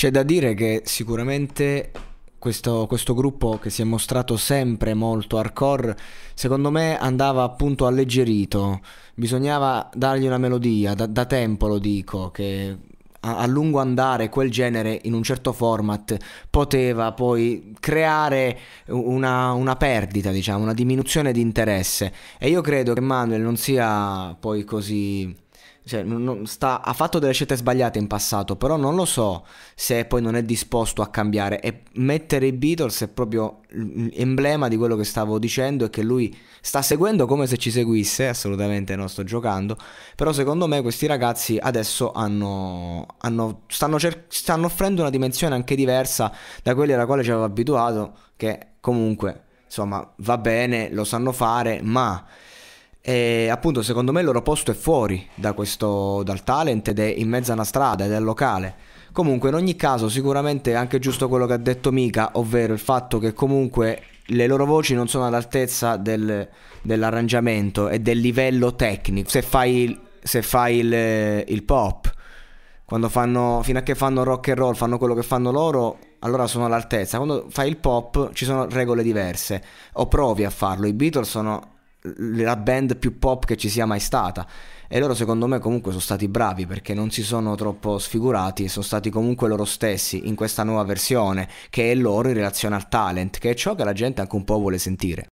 C'è da dire che sicuramente questo, questo, gruppo che si è mostrato sempre molto hardcore, secondo me andava appunto alleggerito, bisognava dargli una melodia, da, da tempo lo dico, che a, a, lungo andare quel genere in un certo format poteva poi creare una, una perdita, diciamo, una diminuzione di interesse. E io credo che Manuel non sia poi così cioè, non, sta, ha fatto delle scelte sbagliate in passato, però non lo so se poi non è disposto a cambiare. E mettere i Beatles è proprio l'emblema di quello che stavo dicendo e che lui sta seguendo come se ci seguisse, assolutamente non sto giocando, però secondo me questi ragazzi adesso hanno, hanno, stanno, cer- stanno offrendo una dimensione anche diversa da quella alla quale ci avevo abituato, che comunque, insomma, va bene, lo sanno fare, ma... E appunto secondo me il loro posto è fuori da questo, dal talent ed è in mezzo a una strada ed è locale. Comunque in ogni caso sicuramente è anche giusto quello che ha detto Mika, ovvero il fatto che comunque le loro voci non sono all'altezza del, dell'arrangiamento e del livello tecnico. Se fai, se fai il, il, pop, quando fanno, fino a che fanno rock and roll, fanno quello che fanno loro, allora sono all'altezza. Quando fai il pop ci sono regole diverse. O provi a farlo. I Beatles sono la band più pop che ci sia mai stata. E loro secondo me comunque sono stati bravi perché non si sono troppo sfigurati, e sono stati comunque loro stessi in questa nuova versione che è loro in relazione al talent, che è ciò che la gente anche un po' vuole sentire.